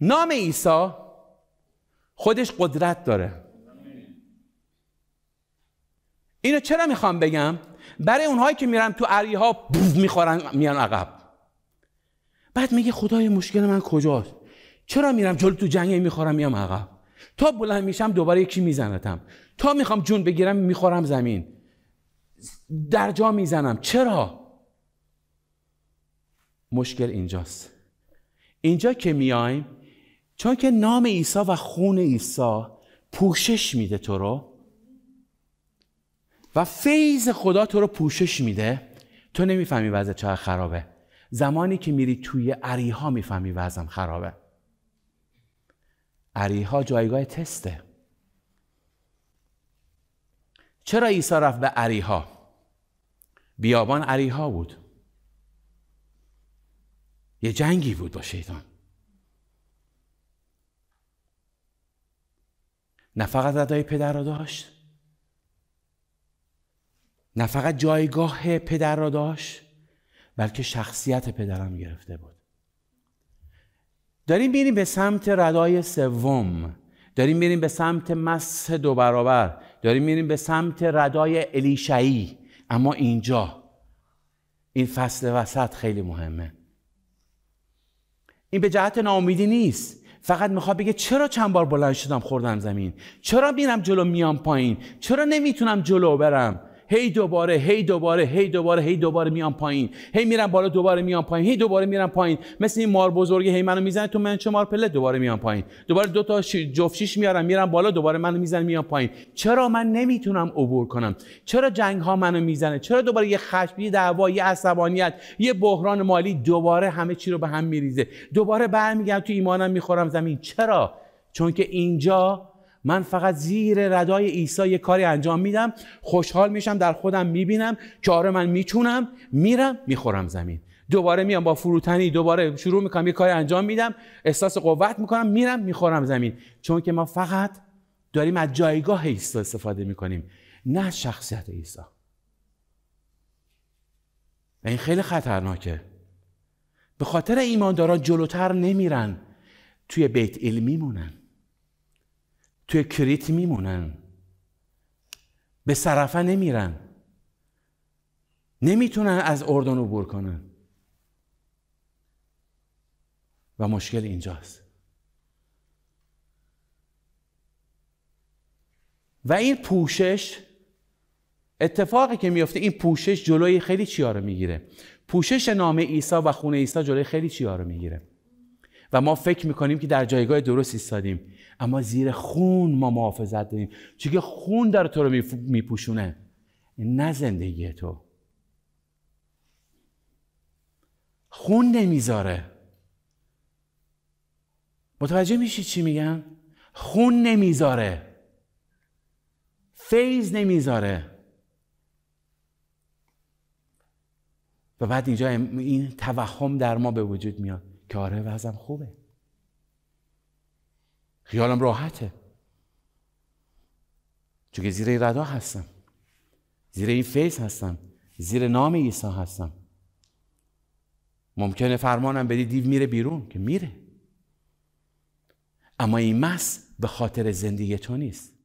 نام عیسی خودش قدرت داره اینو چرا میخوام بگم برای اونهایی که میرن تو عریه ها بوف میخورن میان عقب بعد میگه خدای مشکل من کجاست چرا میرم جلو تو جنگه میخورم میام عقب تا بلند میشم دوباره یکی میزنتم تا میخوام جون بگیرم میخورم زمین در جا میزنم چرا مشکل اینجاست اینجا که میایم چون که نام عیسی و خون عیسی پوشش میده تو رو و فیض خدا تو رو پوشش میده تو نمیفهمی وضع چقدر خرابه زمانی که میری توی عریها میفهمی وضعم خرابه عریها جایگاه تسته چرا عیسی رفت به عریها بیابان عریها بود یه جنگی بود با شیطان نه فقط ردای پدر را داشت نه فقط جایگاه پدر را داشت بلکه شخصیت پدرم گرفته بود داریم میریم به سمت ردای سوم داریم میریم به سمت مس دو برابر داریم میریم به سمت ردای الیشعی اما اینجا این فصل وسط خیلی مهمه این به جهت ناامیدی نیست فقط میخواد بگه چرا چند بار بلند شدم خوردم زمین چرا میرم جلو میام پایین چرا نمیتونم جلو برم هی دوباره هی دوباره هی دوباره هی دوباره میام پایین هی میرم بالا دوباره میام پایین هی دوباره میرم پایین مثل این مار بزرگ هی منو میزنه تو من چه مار پله دوباره میان پایین دوباره دو تا میارم میرم بالا دوباره منو میزنه میام پایین چرا من نمیتونم عبور کنم چرا جنگ ها منو میزنه چرا دوباره یه خشم یه دعوا یه عصبانیت یه بحران مالی دوباره همه چی رو به هم میریزه دوباره برمیگردم تو ایمانم میخورم زمین چرا چون که اینجا من فقط زیر ردای عیسی یه کاری انجام میدم خوشحال میشم در خودم میبینم که آره من میتونم میرم میخورم زمین دوباره میام با فروتنی دوباره شروع میکنم یه کاری انجام میدم احساس قوت میکنم میرم میخورم زمین چون که ما فقط داریم از جایگاه عیسی استفاده میکنیم نه شخصیت عیسی و این خیلی خطرناکه به خاطر ایمانداران جلوتر نمیرن توی بیت علمی مونن توی کریت میمونن به صرفه نمیرن نمیتونن از اردن عبور کنن و مشکل اینجاست و این پوشش اتفاقی که میفته این پوشش جلوی خیلی چیا رو میگیره پوشش نام عیسی و خون عیسی جلوی خیلی چیا رو میگیره و ما فکر میکنیم که در جایگاه درست ایستادیم اما زیر خون ما محافظت داریم چون که خون در تو رو میپوشونه نه زندگی تو خون نمیذاره متوجه میشی چی میگم؟ خون نمیذاره فیض نمیذاره و بعد اینجا این توهم در ما به وجود میاد که آره وزم خوبه خیالم راحته چون که زیر این ردا هستم زیر این فیض هستم زیر نام عیسی هستم ممکنه فرمانم بدی دیو میره بیرون که میره اما این مس به خاطر زندگی تو نیست